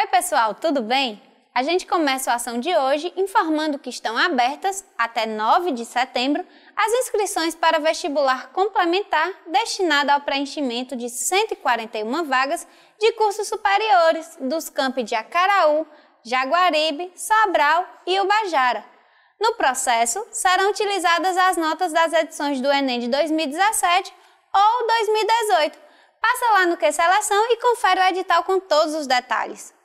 Oi, pessoal, tudo bem? A gente começa a ação de hoje informando que estão abertas, até 9 de setembro, as inscrições para vestibular complementar destinado ao preenchimento de 141 vagas de cursos superiores dos campi de Acaraú, Jaguaribe, Sobral e Ubajara. No processo, serão utilizadas as notas das edições do Enem de 2017 ou 2018. Passa lá no Que Seleção e confere o edital com todos os detalhes.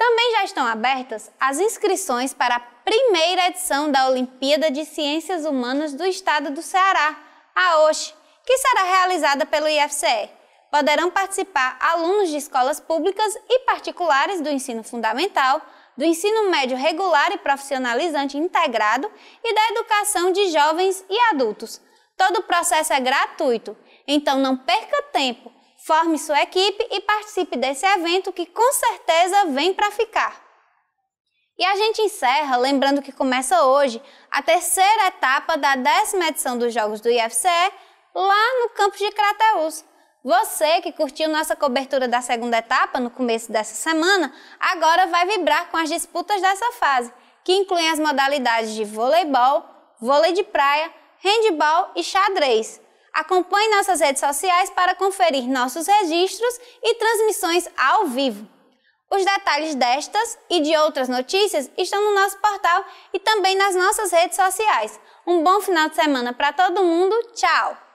Também já estão abertas as inscrições para a primeira edição da Olimpíada de Ciências Humanas do Estado do Ceará, a OSCE, que será realizada pelo IFCE. Poderão participar alunos de escolas públicas e particulares do ensino fundamental, do ensino médio regular e profissionalizante integrado e da educação de jovens e adultos. Todo o processo é gratuito, então não perca tempo Forme sua equipe e participe desse evento que com certeza vem para ficar. E a gente encerra lembrando que começa hoje a terceira etapa da décima edição dos Jogos do IFCE lá no campus de Crateús. Você que curtiu nossa cobertura da segunda etapa no começo dessa semana, agora vai vibrar com as disputas dessa fase, que incluem as modalidades de voleibol, vôlei de praia, handball e xadrez acompanhe nossas redes sociais para conferir nossos registros e transmissões ao vivo. Os detalhes destas e de outras notícias estão no nosso portal e também nas nossas redes sociais. Um bom final de semana para todo mundo. Tchau!